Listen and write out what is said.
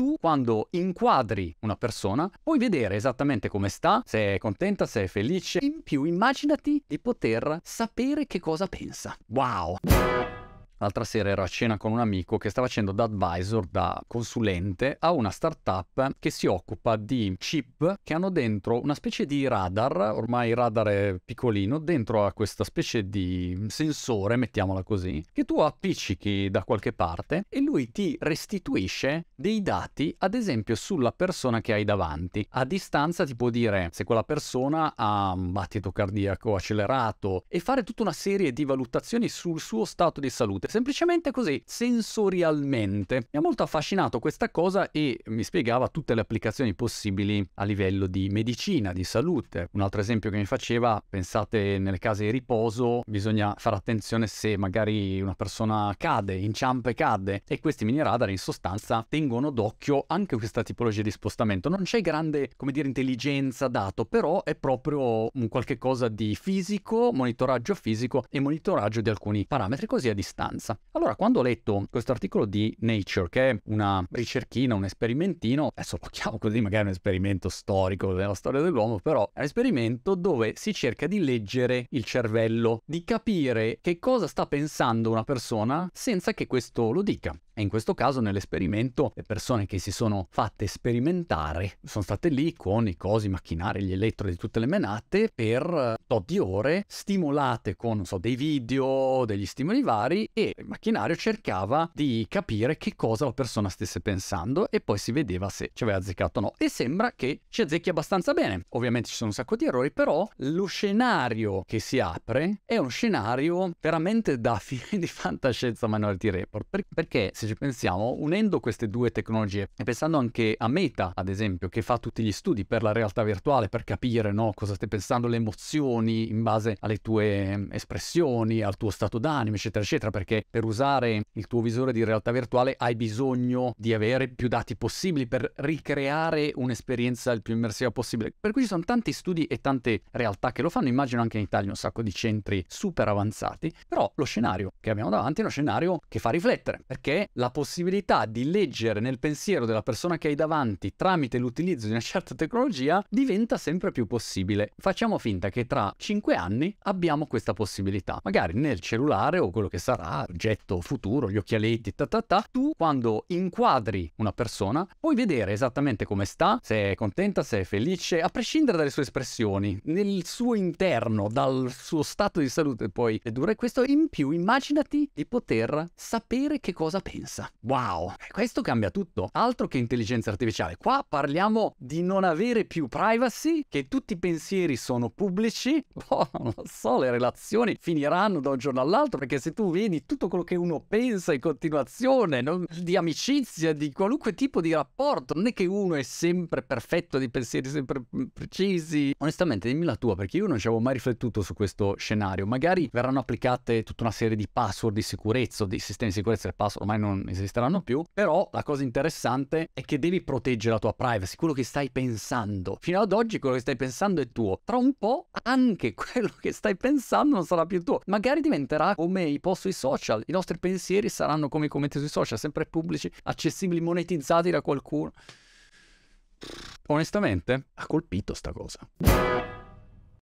tu quando inquadri una persona puoi vedere esattamente come sta, se è contenta, se è felice. In più immaginati di poter sapere che cosa pensa. Wow! L'altra sera ero a cena con un amico che sta facendo da advisor, da consulente, a una startup che si occupa di chip che hanno dentro una specie di radar, ormai il radar è piccolino, dentro a questa specie di sensore, mettiamola così, che tu appiccichi da qualche parte e lui ti restituisce dei dati, ad esempio sulla persona che hai davanti. A distanza ti può dire se quella persona ha un battito cardiaco accelerato e fare tutta una serie di valutazioni sul suo stato di salute semplicemente così, sensorialmente. Mi ha molto affascinato questa cosa e mi spiegava tutte le applicazioni possibili a livello di medicina, di salute. Un altro esempio che mi faceva, pensate nelle case di riposo, bisogna fare attenzione se magari una persona cade, inciampa e cade e questi mini radar in sostanza tengono d'occhio anche questa tipologia di spostamento. Non c'è grande, come dire, intelligenza dato, però è proprio un qualche cosa di fisico, monitoraggio fisico e monitoraggio di alcuni parametri così a distanza scienza. Allora, quando ho letto questo articolo di Nature, che è una ricerchina, un esperimentino, adesso lo chiamo così, magari è un esperimento storico della storia dell'uomo, però è un esperimento dove si cerca di leggere il cervello, di capire che cosa sta pensando una persona senza che questo lo dica. E in questo caso nell'esperimento le persone che si sono fatte sperimentare sono state lì con i cosi, i macchinari, gli elettrodi, tutte le menate per eh, tot di ore stimolate con non so, dei video, degli stimoli vari e il macchinario cercava di capire che cosa la persona stesse pensando e poi si vedeva se ci aveva azzeccato o no. E sembra che ci azzecchi abbastanza bene. Ovviamente ci sono un sacco di errori, però lo scenario che si apre è uno scenario veramente da film di fantascienza Minority Report perché se ci pensiamo, unendo queste due tecnologie e pensando anche a Meta, ad esempio, che fa tutti gli studi per la realtà virtuale, per capire no, cosa stai pensando, le emozioni in base alle tue ehm, espressioni, al tuo stato d'animo, eccetera, eccetera, perché per usare il tuo visore di realtà virtuale hai bisogno di avere più dati possibili per ricreare un'esperienza il più immersiva possibile. Per cui ci sono tanti studi e tante realtà che lo fanno, immagino anche in Italia un sacco di centri super avanzati, però lo scenario che abbiamo davanti è uno scenario che fa riflettere, perché la possibilità di leggere nel pensiero della persona che hai davanti tramite l'utilizzo di una certa tecnologia diventa sempre più possibile. Facciamo finta che tra 5 anni abbiamo questa possibilità. Magari nel cellulare o quello che sarà, oggetto futuro, gli occhialetti, ta ta ta, tu quando inquadri una persona puoi vedere esattamente come sta, se è contenta, se è felice, a prescindere dalle sue espressioni, nel suo interno, dal suo stato di salute puoi dedurre questo. In più immaginati di poter sapere che cosa pensi. Hawkins. Wow, eh, questo cambia tutto. Altro che intelligenza artificiale. Qua parliamo di non avere più privacy, che tutti i pensieri sono pubblici. Boh, non lo so, le relazioni finiranno da un giorno all'altro perché se tu vedi tutto quello che uno pensa in continuazione, non, di amicizia, di qualunque tipo di rapporto, non è che uno è sempre perfetto, di pensieri sempre precisi. Onestamente, dimmi la tua, perché io non ci avevo mai riflettuto su questo scenario. Magari verranno applicate tutta una serie di password di sicurezza, di sistemi di sicurezza del password, ormai non non esisteranno più, però la cosa interessante è che devi proteggere la tua privacy, quello che stai pensando. Fino ad oggi quello che stai pensando è tuo, tra un po' anche quello che stai pensando non sarà più tuo, magari diventerà come i post sui social, i nostri pensieri saranno come i commenti sui social, sempre pubblici, accessibili, monetizzati da qualcuno. Onestamente, ha colpito sta cosa.